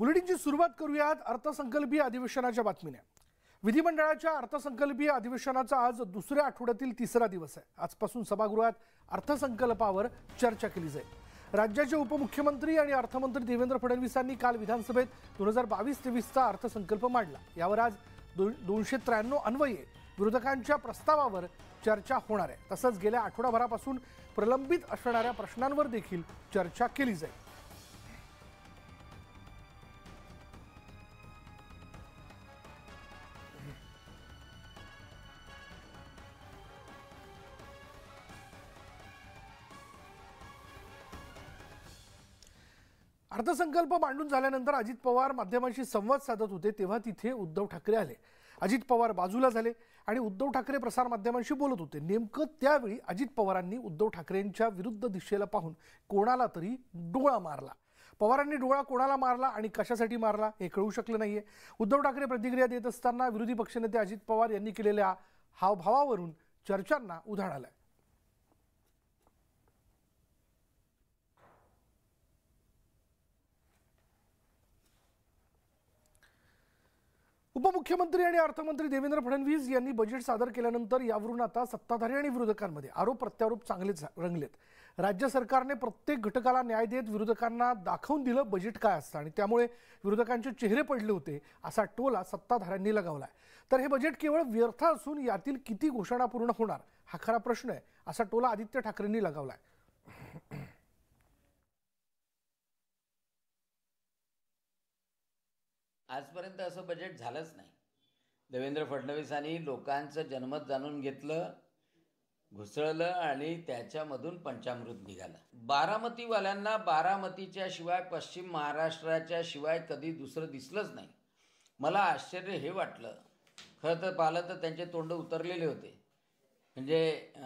बुलेटिनची सुरुवात करूयात अर्थसंकल्पीय अधिवेशनाच्या बातमीने विधिमंडळाच्या अर्थसंकल्पीय अधिवेशनाचा आज दुसऱ्या आठवड्यातील तिसरा दिवस आहे आजपासून सभागृहात अर्थसंकल्पावर चर्चा केली जाईल राज्याचे उपमुख्यमंत्री आणि अर्थमंत्री देवेंद्र फडणवीस यांनी काल विधानसभेत दोन हजार बावीस तेवीसचा अर्थसंकल्प मांडला यावर आज दोनशे त्र्याण्णव अन्वये विरोधकांच्या प्रस्तावावर चर्चा होणार आहे तसंच गेल्या आठवडाभरापासून प्रलंबित असणाऱ्या प्रश्नांवर देखील चर्चा केली जाईल अर्थसंकल्प मांडून झाल्यानंतर अजित पवार माध्यमांशी संवाद साधत होते तेव्हा तिथे उद्धव ठाकरे आले अजित पवार बाजूला झाले आणि उद्धव ठाकरे प्रसार माध्यमांशी बोलत होते नेमकं त्यावेळी अजित पवारांनी उद्धव ठाकरेंच्या विरुद्ध दिशेला पाहून कोणाला तरी डोळा मारला पवारांनी डोळा कोणाला मारला आणि कशासाठी मारला हे कळू शकलं नाहीये उद्धव ठाकरे प्रतिक्रिया देत असताना विरोधी पक्षनेते अजित पवार यांनी केलेल्या हावभावावरून चर्चांना उधाण आलं उपमुख्यमंत्री आणि अर्थमंत्री देवेंद्र फडणवीस यांनी बजेट सादर केल्यानंतर यावरून आता सत्ताधारी आणि विरोधकांमध्ये आरोप प्रत्यारोप चांगलेच रंगलेत राज्य सरकारने प्रत्येक घटकाला न्याय देत विरोधकांना दाखवून दिलं बजेट काय असतं आणि त्यामुळे विरोधकांचे चेहरे पडले होते असा टोला सत्ताधाऱ्यांनी लगावलाय तर हे बजेट केवळ व्यर्थ असून यातील किती घोषणा पूर्ण होणार हा खरा प्रश्न आहे असा टोला आदित्य ठाकरेंनी लगावलाय आजपर्यंत असं बजेट झालंच नाही देवेंद्र फडणवीसांनी लोकांचं जनमत जाणून घेतलं घुसळलं आणि त्याच्यामधून पंचामृत निघालं बारामतीवाल्यांना बारामतीच्या शिवाय पश्चिम महाराष्ट्राच्या शिवाय कधी दुसरं दिसलंच नाही मला आश्चर्य हे वाटलं खरं तर पाहिलं तर त्यांचे तोंड उतरलेले होते म्हणजे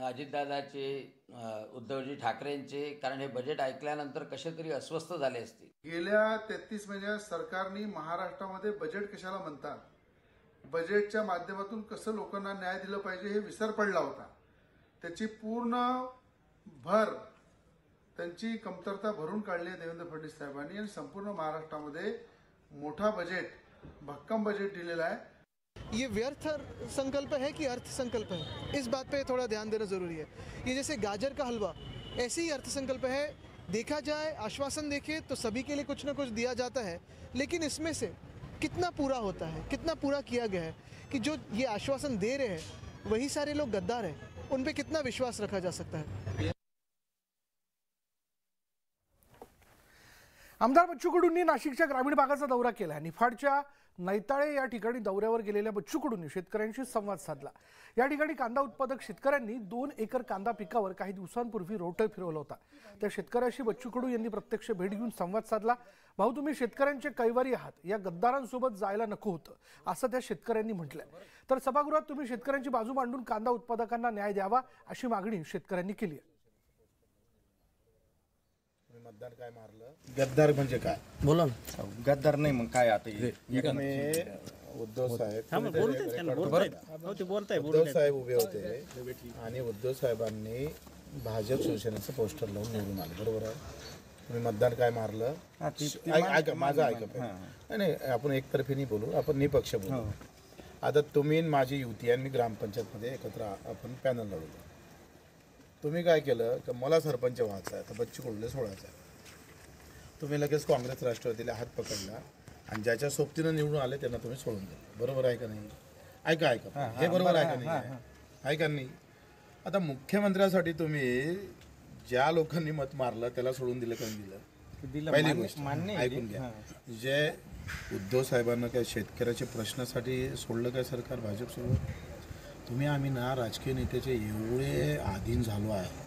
अजितदादाचे उद्धवजी ठाकरेंचे कारण हे बजेट ऐकल्यानंतर कसे तरी अस्वस्थ झाले असतील गेल्या तेहतीस महिन्यात सरकारने महाराष्ट्रामध्ये बजेट कशाला म्हणतात बजेटच्या माध्यमातून कसं लोकांना न्याय दिलं पाहिजे हे विसर पडला होता त्याची पूर्ण भर त्यांची कमतरता भरून काढली आहे देवेंद्र फडणवीस साहेबांनी आणि संपूर्ण महाराष्ट्रामध्ये मोठा बजेट भक्कम बजेट दिलेला आहे ये व्यर्थ संकल्प है कि अर्थ संकल्प है इस बात पे थोड़ा ध्यान देना ज़रूरी है ये जैसे गाजर का हलवा ऐसे ही अर्थ संकल्प है देखा जाए आश्वासन देखे तो सभी के लिए कुछ ना कुछ दिया जाता है लेकिन इसमें से कितना पूरा होता है कितना पूरा किया गया है कि जो ये आश्वासन दे रहे हैं वही सारे लोग गद्दार हैं उन पर कितना विश्वास रखा जा सकता है आमदार बच्चू कडूंनी नाशिकच्या ग्रामीण भागाचा दौरा केला निफाडच्या नैताळे या ठिकाणी दौऱ्यावर गेलेल्या बच्चू कडून शेतकऱ्यांशी संवाद साधला या ठिकाणी कांदा उत्पादक शेतकऱ्यांनी दोन एकर कांदा पिकावर काही दिवसांपूर्वी रोटर फिरवला होता त्या शेतकऱ्याशी बच्चू कडू यांनी प्रत्यक्ष भेट घेऊन संवाद साधला भाऊ तुम्ही शेतकऱ्यांचे कैवारी आहात या गद्दारांसोबत जायला नको होतं असं त्या शेतकऱ्यांनी म्हटलंय तर सभागृहात तुम्ही शेतकऱ्यांची बाजू मांडून कांदा उत्पादकांना न्याय द्यावा अशी मागणी शेतकऱ्यांनी केली आहे मतदान काय मारलं गद्दार म्हणजे काय बोला ना गद्दार नाही मग काय आता उद्धव साहेब हो, उद्धव साहेब उभे होते आणि उद्धव साहेबांनी भाजप शिवसेनेचं पोस्टर लावून निवडून आलं बरोबर आहे तुम्ही मतदान काय मारलं माझं ऐका नाही आपण एकतर्फी नाही बोलू आपण निपक्ष बोलू हो. आता तुम्ही माझी युती आणि मी ग्रामपंचायतमध्ये एकत्र आपण पॅनल लढवलो तुम्ही काय केलं की मला सरपंच व्हायचा आहे तर बच्चू कुडले सोडायचं आहे तुम्ही लगेच काँग्रेस राष्ट्रवादीला हात पकडला आणि ज्याच्या सोबतीनं निवडून आले त्यांना तुम्ही सोडून दिले बरोबर आहे का नाही ऐका ऐका हे बरोबर आहे का नाही आहे का नाही आता मुख्यमंत्र्यासाठी तुम्ही ज्या लोकांनी मत मारलं त्याला सोडून दिलं कमी दिलं पहिली गोष्ट ऐकून घ्या जे उद्धव साहेबांना काय शेतकऱ्याच्या प्रश्नासाठी सोडलं काय सरकार भाजप सोडून तुम्ही आम्ही ना राजकीय नेत्याचे एवढे अधीन झालो आहे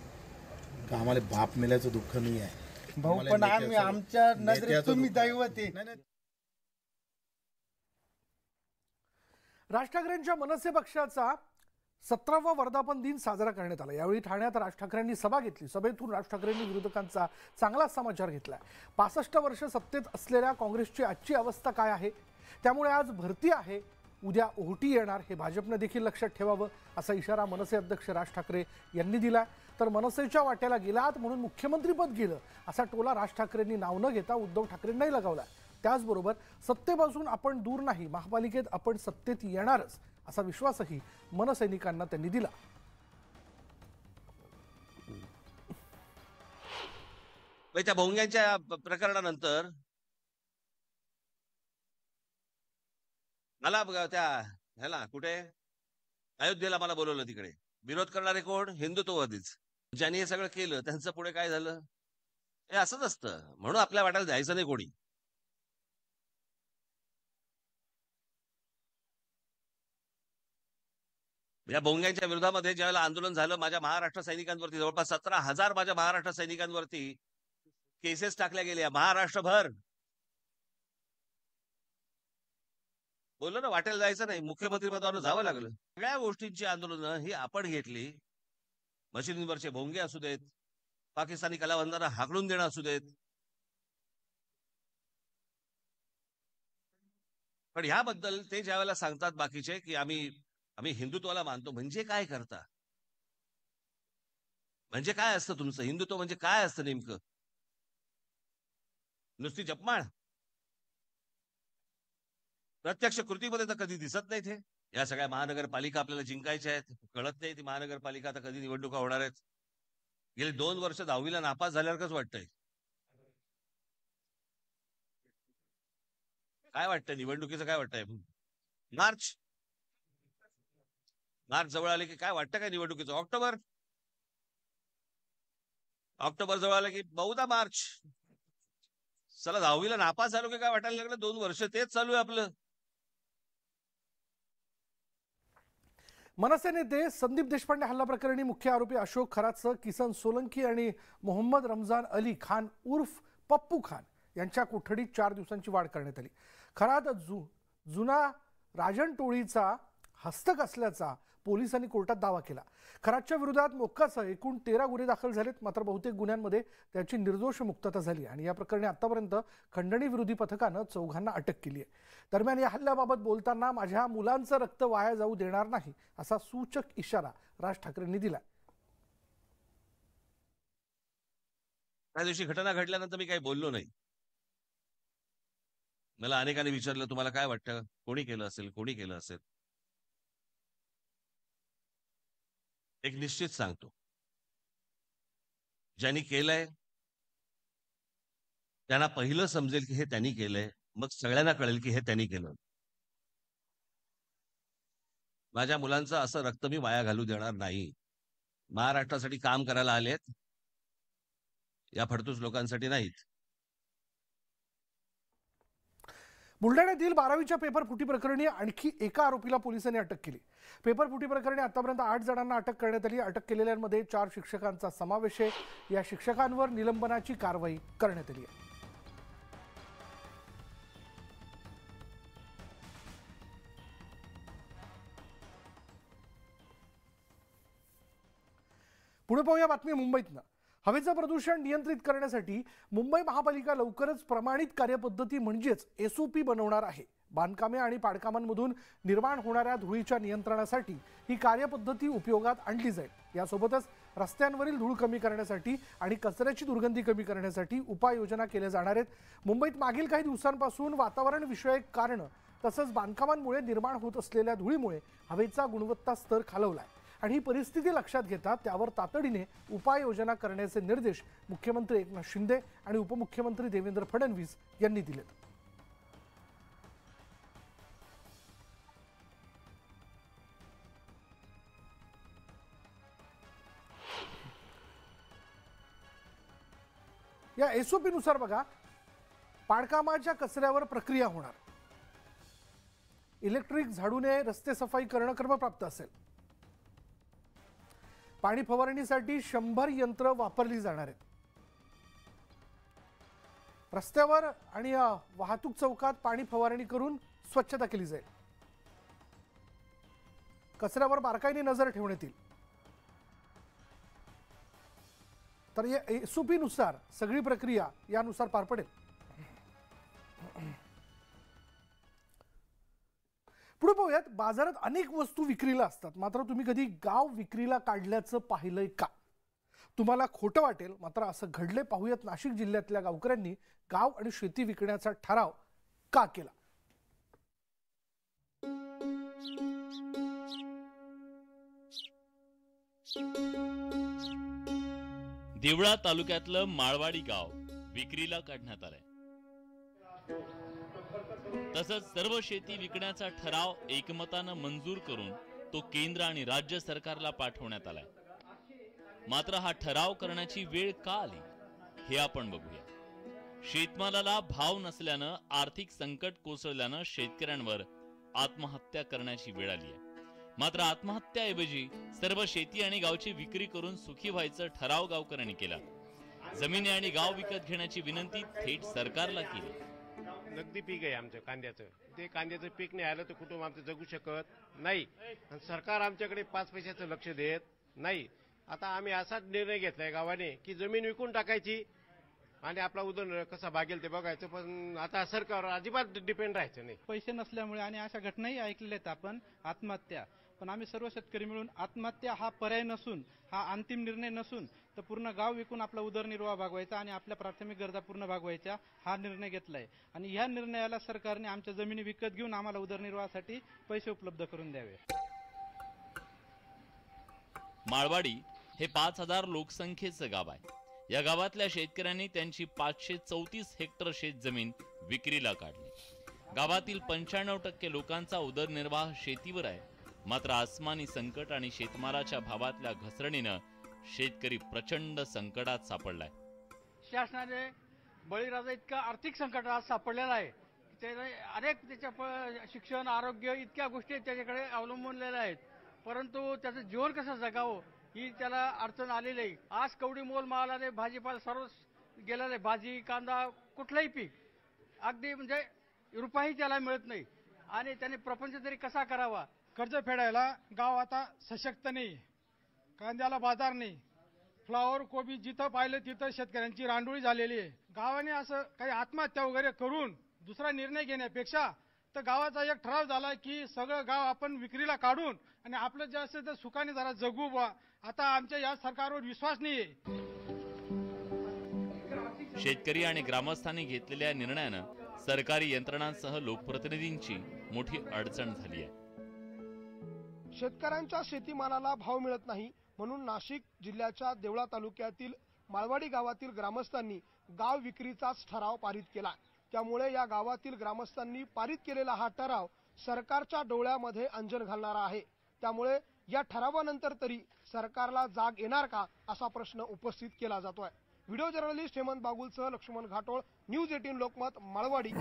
का आम्हाला बाप मेल्याचं दुःख नाही आहे भाऊ पण आम्ही आमच्या नजरेत तुम्ही दैवत राज ठाकरेंच्या मनसे पक्षाचा सतरावा वर्धापन दिन साजरा करण्यात आला यावेळी ठाण्यात राज ठाकरेंनी सभा घेतली सभेतून राज ठाकरेंनी विरोधकांचा चांगलाच समाचार घेतला पासष्ट वर्ष सत्तेत असलेल्या काँग्रेसची आजची अवस्था काय आहे त्यामुळे आज भरती आहे उद्या ओहटी येणार हे भाजपनं देखील लक्षात ठेवावं असा इशारा मनसे अध्यक्ष राज ठाकरे यांनी दिला तर मनसेच्या वाट्याला गेलात म्हणून मुख्यमंत्रीपद गेलं असा टोला राज ठाकरेंनी नाव न घेता उद्धव ठाकरेंनाही लगावला त्याचबरोबर सत्तेपासून आपण दूर नाही महापालिकेत आपण सत्तेत येणारच असा विश्वासही मनसैनिकांना त्यांनी दिला त्या भोंग्यांच्या प्रकरणानंतर मला त्या ह्याला कुठे अयोध्येला मला बोलवलं तिकडे विरोध करणारे कोण हिंदुत्ववादीच ज्यांनी हे सगळं केलं त्यांचं पुढे काय झालं हे असंच असतं म्हणून आपल्या वाट्याला जायचं नाही कोणी या बोंग्यांच्या विरोधामध्ये ज्यावेळेला आंदोलन झालं माझ्या महाराष्ट्र सैनिकांवरती जवळपास सतरा हजार माझ्या महाराष्ट्र सैनिकांवरती केसेस टाकल्या गेल्या महाराष्ट्रभर बोललो ना वाटेल जायचं नाही मुख्यमंत्री पदावर जावं लागलं सगळ्या गोष्टींची आंदोलनं ही आपण घेतली मशिदींवरचे भोंगे असू देत पाकिस्तानी कलावंतांना हाकडून देणं असू देत पण ह्याबद्दल ते ज्या वेळेला सांगतात बाकीचे की आम्ही आम्ही हिंदुत्वाला मानतो म्हणजे काय करता म्हणजे काय असतं तुमचं हिंदुत्व म्हणजे काय असतं नेमकं नुसती जपमाळ प्रत्यक्ष कृतीमध्ये तर कधी दिसत नाही ते या सगळ्या महानगरपालिका आपल्याला जिंकायच्या आहेत कळत नाही ती महानगरपालिका आता कधी निवडणुका होणार आहेत गेले दोन वर्ष दहावीला नापास झाल्यासारखंच वाटतंय काय वाटतं निवडणुकीचं काय वाटतंय मार्च मार्च जवळ आले की काय वाटतं काय निवडणुकीचं ऑक्टोबर ऑक्टोबर जवळ आलं की बहुधा मार्च चला दहावीला नापास झालो की काय वाटायला लागलं दोन वर्ष तेच चालू आहे आपलं मनसे नेते संदीप देशपांडे हल्ला प्रकरणी मुख्य आरोपी अशोक खरातसह किसन सोलंकी आणि मोहम्मद रमजान अली खान उर्फ पप्पू खान यांच्या कोठडीत चार दिवसांची वाढ करण्यात आली खरात जु जुना राजन टोळीचा हस्तक असल्याचा पोलिसांनी कोर्टात दावा केला खराटच्या विरोधात मोक्कासह एकूण तेरा गुन्हे दाखल झालेत मात्र बहुतेक गुन्ह्यांमध्ये त्याची निर्दोष मुक्तता झाली आणि या प्रकरणी आतापर्यंत खंडणी विरोधी पथकानं चौघांना अटक केली आहे दरम्यान या हल्ल्याबाबत बोलताना माझ्या मुलांचं रक्त वाया जाऊ देणार नाही असा सूचक इशारा राज ठाकरेंनी दिला त्या दिवशी घटना घडल्यानंतर मी काही बोललो नाही मला अनेकांनी विचारलं तुम्हाला काय वाटतं कोणी केलं असेल कोणी केलं असेल एक निश्चित सांगतो ज्यांनी केलंय त्यांना पहिलं समजेल की हे त्यांनी केलंय मग सगळ्यांना कळेल की हे त्यांनी केलं माझ्या मुलांचं असं रक्त मी वाया घालू देणार नाही महाराष्ट्रासाठी काम करायला आलेत या फडतूस लोकांसाठी नाहीत बुलढाण्यातील बारावीच्या पेपर फुटी प्रकरणी आणखी एका आरोपीला पोलिसांनी अटक केली पेपर फुटी प्रकरणी आतापर्यंत आठ जणांना अटक करण्यात आली अटक केलेल्यांमध्ये चार शिक्षकांचा समावेश आहे या शिक्षकांवर निलंबनाची कारवाई करण्यात आली आहे पुढे पाहूया बातमी मुंबईतनं हवेचं प्रदूषण नियंत्रित करण्यासाठी मुंबई महापालिका लवकरच प्रमाणित कार्यपद्धती म्हणजेच एसओपी बनवणार आहे बांधकामे आणि पाडकामांमधून निर्माण होणाऱ्या धुळीच्या नियंत्रणासाठी ही कार्यपद्धती उपयोगात आणली जाईल यासोबतच रस्त्यांवरील धूळ कमी करण्यासाठी आणि कचऱ्याची दुर्गंधी कमी करण्यासाठी उपाययोजना केल्या जाणार आहेत मुंबईत मागील काही दिवसांपासून वातावरणविषयक कारणं तसंच बांधकामांमुळे निर्माण होत असलेल्या धुळीमुळे हवेचा गुणवत्ता स्तर खालवला आहे आणि ही परिस्थिती लक्षात घेता त्यावर तातडीने उपाययोजना करण्याचे निर्देश मुख्यमंत्री एकनाथ शिंदे आणि उपमुख्यमंत्री देवेंद्र फडणवीस यांनी दिलेत या एसओपीनुसार बघा पाडकामाच्या कचऱ्यावर प्रक्रिया होणार इलेक्ट्रिक झाडूने रस्ते सफाई करणं क्रमप्राप्त असेल पाणी फवारणीसाठी शंभर यंत्र वापरली जाणार आहेत रस्त्यावर आणि वाहतूक चौकात पाणी फवारणी करून स्वच्छता केली जाईल कचऱ्यावर बारकाईने नजर ठेवण्यात येईल तर एसओपीनुसार सगळी प्रक्रिया यानुसार पार पडेल पुढे पाहूयात बाजारात अनेक वस्तू विक्रीला असतात मात्र तुम्ही कधी गाव विक्रीला काढल्याचं पाहिलंय का तुम्हाला खोटं वाटेल मात्र असं घडले पाहूयात नाशिक जिल्ह्यातल्या गावकऱ्यांनी गाव आणि शेती विकण्याचा ठराव का केला देवळा तालुक्यातलं माळवाडी गाव विक्रीला काढण्यात आलंय तसंच सर्व शेती विकण्याचा ठराव एकमतानं मंजूर करून तो केंद्र आणि राज्य सरकारला पाठवण्यात आलाय मात्र हा ठराव करण्याची वेळ का आली हे आपण बघूया शेतमालाला भाव नसल्यानं आर्थिक संकट कोसळल्यानं शेतकऱ्यांवर आत्महत्या करण्याची वेळ आली आहे मात्र आत्महत्याऐवजी सर्व शेती आणि गावची विक्री करून सुखी व्हायचं ठराव गावकऱ्यांनी केला जमिनी आणि गाव विकत घेण्याची विनंती थेट सरकारला केली नगदी पीक आहे आमचं कांद्याचं ते कांद्याचं पीक नाही आलं तर कुटुंब आमचं जगू शकत नाही सरकार आमच्याकडे पाच पैशाचं लक्ष देत नाही आता आम्ही असाच निर्णय घेतलाय गावाने की जमीन विकून टाकायची आणि आपला उदर कसा भागेल ते बघायचं पण आता सरकारवर अजिबात डिपेंड राहायचं नाही पैसे नसल्यामुळे आणि अशा घटनाही ऐकलेल्या आपण आत्महत्या पण आम्ही सर्व शेतकरी मिळून आत्महत्या हा पर्याय नसून हा अंतिम निर्णय नसून तर पूर्ण गाव विकून आपला उदरनिर्वाह भागवायचा आणि आपल्या प्राथमिक गरजा पूर्ण भागवायच्या हा निर्णय घेतलाय आणि या निर्णयाला सरकारने आमच्या जमिनी विकत घेऊन आम्हाला उदरनिर्वाहासाठी पैसे उपलब्ध करून द्यावे माळवाडी हे पाच हजार लोकसंख्येचं गाव आहे या गावातल्या शेतकऱ्यांनी त्यांची पाचशे चौतीस हेक्टर शेत जमीन विक्रीला काढली गावातील पंच्याण्णव टक्के लोकांचा उदरनिर्वाह शेतीवर आहे मात्र आसमानी संकट आणि शेतमालाच्या भावातल्या घसरणीनं शेतकरी प्रचंड संकटात सापडलाय शासनाने बळीराजा इतका आर्थिक संकटात सापडलेला आहे त्याने अनेक त्याच्या शिक्षण आरोग्य इतक्या गोष्टी त्याच्याकडे अवलंबूनलेल्या आहेत परंतु त्याचं जीवन कसं जगावं ही त्याला अडचण आलेली आहे आज कवडी मोल मालाने भाजीपाला सर्व गेलेले आहे भाजी कांदा कुठलंही पीक अगदी म्हणजे रुपयाही त्याला मिळत नाही आणि त्याने प्रपंच तरी कसा करावा कर्ज फेडायला गाव आता सशक्त नाही कांद्याला बाजार नाही फ्लावर कोबी जिथं पाहिलं तिथं शेतकऱ्यांची रांडोळी झालेली आहे गावाने असं काही आत्महत्या वगैरे करून दुसरा निर्णय घेण्यापेक्षा तर गावाचा एक ठराव झाला की सगळं गाव आपण विक्रीला काढून आणि आपलं जे असेल तर सुखाने जरा जगू बा आता आमच्या या सरकारवर विश्वास नाही शेतकरी आणि ग्रामस्थांनी घेतलेल्या निर्णयानं सरकारी यंत्रणांसह लोकप्रतिनिधींची मोठी अडचण झाली आहे शेतकऱ्यांच्या शेतीमालाला भाव मिळत नाही म्हणून नाशिक जिल्ह्याच्या देवळा तालुक्यातील माळवाडी गावातील ग्रामस्थांनी गाव विक्रीचाच ठराव पारित केला त्यामुळे या गावातील ग्रामस्थांनी पारित केलेला हा ठराव सरकारच्या डोळ्यामध्ये अंजन घालणारा आहे त्यामुळे या ठरावानंतर तरी सरकारला जाग येणार का असा प्रश्न उपस्थित केला जातोय व्हिडिओ जर्नलिस्ट हेमंत बागुलसह लक्ष्मण घाटोळ न्यूज एटीन लोकमत माळवाडी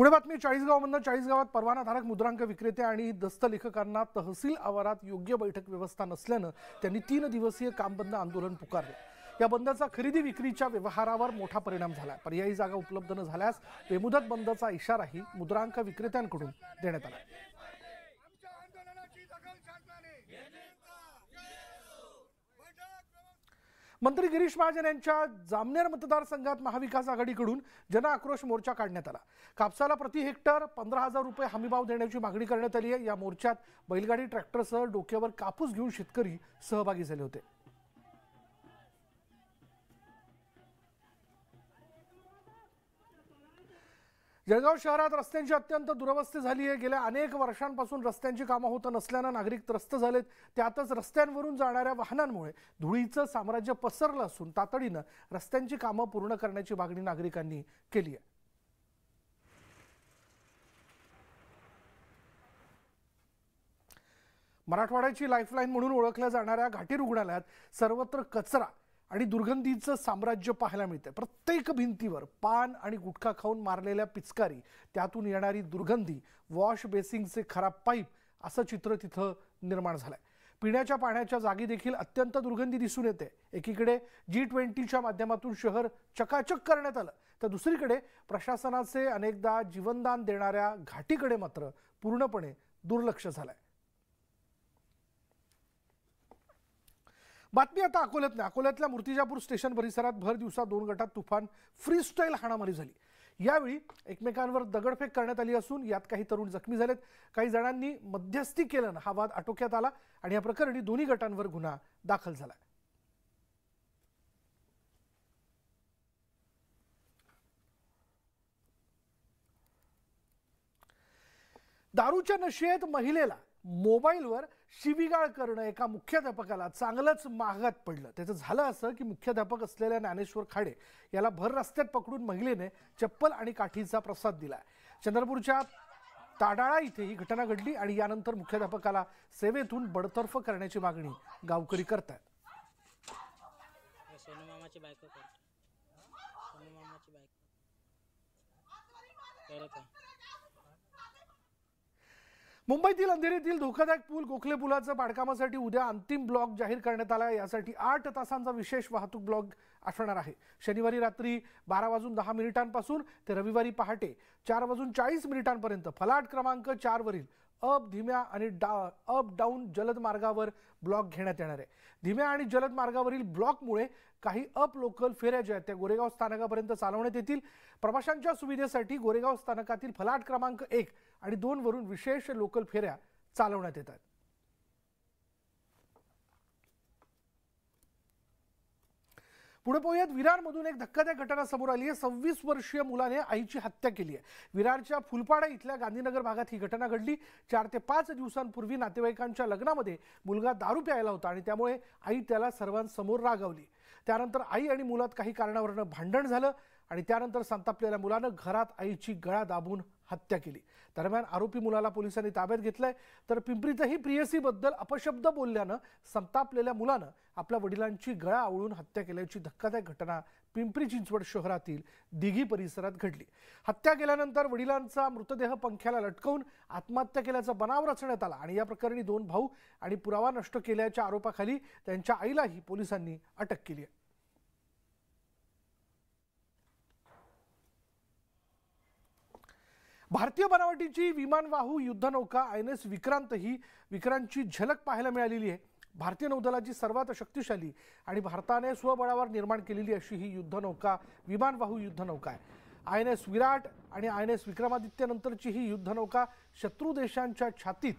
पुढे बातमी चाळीसगावमधनं चाळीसगावात परवानाधारक मुद्रांक विक्रेते आणि लेखकांना तहसील आवारात योग्य बैठक व्यवस्था नसल्यानं त्यांनी तीन दिवसीय काम बंद आंदोलन पुकारले या बंदचा खरेदी विक्रीच्या व्यवहारावर मोठा परिणाम झाला पर्यायी जागा उपलब्ध न झाल्यास बेमुदत बंदचा इशाराही मुद्रांक विक्रेत्यांकडून देण्यात आला मंत्री गिरीश महाजन यांच्या जामनेर मतदारसंघात महाविकास आघाडीकडून जनआक्रोश मोर्चा काढण्यात आला कापसाला प्रति हेक्टर पंधरा हजार रुपये हमीभाव देण्याची मागणी करण्यात आली आहे या मोर्चात बैलगाडी ट्रॅक्टरसह डोक्यावर कापूस घेऊन शेतकरी सहभागी झाले होते जळगाव शहरात रस्त्यांची अत्यंत दुरवस्था झाली आहे गेल्या अनेक वर्षांपासून रस्त्यांची कामं होत नसल्यानं नागरिक त्रस्त झालेत त्यातच रस्त्यांवरून जाणाऱ्या वाहनांमुळे धुळीचं साम्राज्य पसरलं असून तातडीनं रस्त्यांची कामं पूर्ण करण्याची मागणी नागरिकांनी केली आहे मराठवाड्याची लाईफलाईन म्हणून ओळखल्या जाणाऱ्या घाटी रुग्णालयात सर्वत्र कचरा आणि दुर्गंधीचं साम्राज्य पाहायला मिळतं प्रत्येक भिंतीवर पान आणि गुटखा खाऊन मारलेल्या पिचकारी त्यातून येणारी दुर्गंधी वॉश बेसिंगचे खराब पाईप असं चित्र तिथं निर्माण झालंय पिण्याच्या पाण्याच्या जागी देखील अत्यंत दुर्गंधी दिसून येते एकीकडे जी ट्वेंटीच्या माध्यमातून शहर चकाचक करण्यात आलं तर दुसरीकडे प्रशासनाचे अनेकदा जीवनदान देणाऱ्या घाटीकडे मात्र पूर्णपणे दुर्लक्ष झालंय आहे बातमी आता अकोल्यातल्या अकोल्यातल्या मूर्तिजापूर स्टेशन परिसरात भर दिवसा दोन गटात तुफान फ्रीस्टाईल हाणामारी झाली यावेळी एकमेकांवर दगडफेक करण्यात आली असून यात काही तरुण जखमी झालेत काही जणांनी मध्यस्थी केल्यानं हा वाद आटोक्यात आला आणि या प्रकरणी दोन्ही गटांवर गुन्हा दाखल झाला दारूच्या नशेत महिलेला मोबाईलवर शिवीगाळ करणं एका मुख्याध्यापकाला चांगलंच महागात पडलं त्याचं झालं असं की मुख्याध्यापक असलेल्या ज्ञानेश्वर खाडे याला भर रस्त्यात पकडून महिलेने चप्पल आणि काठीचा प्रसाद दिला चंद्रपूरच्या ताडाळा इथे ही घटना घडली आणि यानंतर मुख्याध्यापकाला सेवेतून बडतर्फ करण्याची मागणी गावकरी करतात बायको मुंबईतील अंधेरीतील धोकादायक पूल गोखले पुलाचं बांधकामासाठी उद्या अंतिम ब्लॉक जाहीर करण्यात आला यासाठी आठ तासांचा विशेष वाहतूक ब्लॉक असणार आहे शनिवारी रात्री बारा वाजून दहा मिनिटांपासून ते रविवारी पहाटे चार वाजून चाळीस मिनिटांपर्यंत फलाट क्रमांक चारवरील अप धीम्या आणि डा अप डाऊन जलद मार्गावर ब्लॉक घेण्यात येणार आहे धीम्या आणि जलद मार्गावरील ब्लॉकमुळे काही अप लोकल फेऱ्या ज्या आहेत त्या गोरेगाव स्थानकापर्यंत चालवण्यात येतील प्रवाशांच्या सुविधेसाठी गोरेगाव स्थानकातील फलाट क्रमांक एक आणि दोन वरून विशेष लोकल फेऱ्या चालवण्यात येतात पुढे पोह्यात विरारमधून एक धक्कादायक घटना समोर आली आहे सव्वीस वर्षीय मुलाने आईची हत्या केली आहे विरारच्या फुलपाडा इथल्या गांधीनगर भागात ही घटना घडली चार ते पाच दिवसांपूर्वी नातेवाईकांच्या लग्नामध्ये मुलगा दारू प्यायला होता आणि त्यामुळे आई त्याला सर्वांसमोर रागावली त्यानंतर आई आणि मुलात काही कारणावरनं भांडण झालं आणि त्यानंतर संतापलेल्या मुलानं घरात आईची गळा दाबून हत्या केली दरम्यान आरोपी मुलाला पोलिसांनी ताब्यात घेतलंय तर पिंपरीतही प्रियसीबद्दल अपशब्द बोलल्यानं संतापलेल्या मुलानं आपल्या वडिलांची गळा आवळून हत्या केल्याची धक्कादायक घटना पिंपरी चिंचवड शहरातील दिघी परिसरात घडली हत्या केल्यानंतर वडिलांचा मृतदेह पंख्याला लटकवून आत्महत्या केल्याचा बनाव रचण्यात आला आणि या प्रकरणी दोन भाऊ आणि पुरावा नष्ट केल्याच्या आरोपाखाली त्यांच्या आईलाही पोलिसांनी अटक केली आहे भारतीय बनावटीची विमानवाहू युद्धनौका आय एन एस विक्रांत ही विक्रांतची झलक पाहायला मिळालेली आहे भारतीय नौदलाची सर्वात शक्तिशाली आणि भारताने स्वबळावर निर्माण केलेली अशी ही युद्धनौका विमानवाहू युद्धनौका आहे आय एन एस विराट आणि आय एन एस विक्रमादित्यनंतरची ही युद्धनौका शत्रू देशांच्या छातीत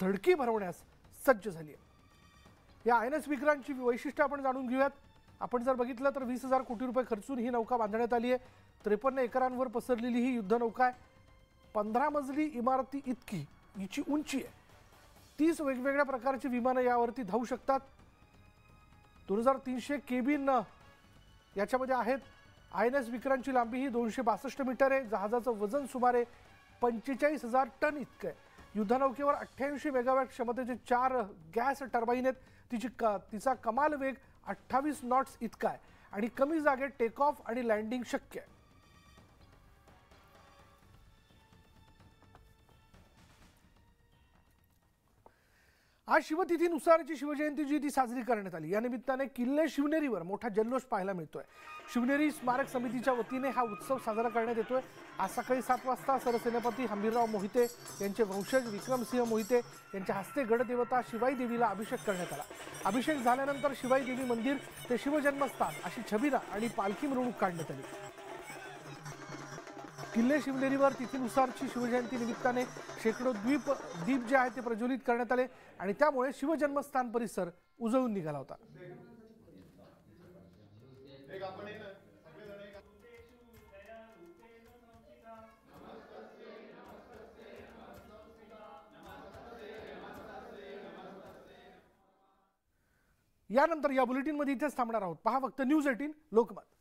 धडकी भरवण्यास सज्ज झाली आहे या आय एन एस विक्रांतची वैशिष्ट्य आपण जाणून घेऊयात आपण जर बघितलं तर वीस हजार कोटी रुपये खर्चून ही नौका बांधण्यात आली आहे त्रेपन्न एकरांवर पसरलेली ही युद्धनौका आहे पंधरा मजली इमारती इतकी हिची उंची आहे तीस वेगवेगळ्या प्रकारची विमानं यावरती धावू शकतात दोन हजार तीनशे केबिन याच्यामध्ये आहेत आय एन एस विक्रांची लांबी ही दोनशे बासष्ट मीटर आहे जहाजाचं वजन सुमारे पंचेचाळीस हजार टन इतकं आहे युद्धनौकेवर अठ्ठ्याऐंशी मेगावॅट क्षमतेचे चार गॅस टर्बाईन आहेत तिची क तिचा कमाल वेग अठ्ठावीस नॉट्स इतका आहे आणि कमी जागेत टेक ऑफ आणि लँडिंग शक्य आहे आज शिवतिथीनुसारची शिवजयंती जी ती साजरी करण्यात आली या निमित्ताने किल्ले शिवनेरीवर मोठा जल्लोष पाहायला मिळतोय शिवनेरी स्मारक समितीच्या वतीने हा उत्सव साजरा करण्यात येतोय आज सकाळी सात वाजता सरसेनापती हंबीरराव मोहिते यांचे वंशज विक्रमसिंह मोहिते यांच्या हस्ते गडदेवता शिवाई देवीला अभिषेक करण्यात आला अभिषेक झाल्यानंतर शिवाई देवी मंदिर ते शिवजन्मस्थान अशी छबिना आणि पालखी मिरवणूक काढण्यात आली किल्ले शिवनेरीवर तिथीनुसारची शिवजयंती निमित्ताने शेकडो द्वीप दीप जे आहे ते प्रज्वलित करण्यात आले आणि त्यामुळे शिवजन्मस्थान परिसर उजळून निघाला होता यानंतर या बुलेटिनमध्ये इथेच थांबणार आहोत पहा फक्त न्यूज एटीन लोकमत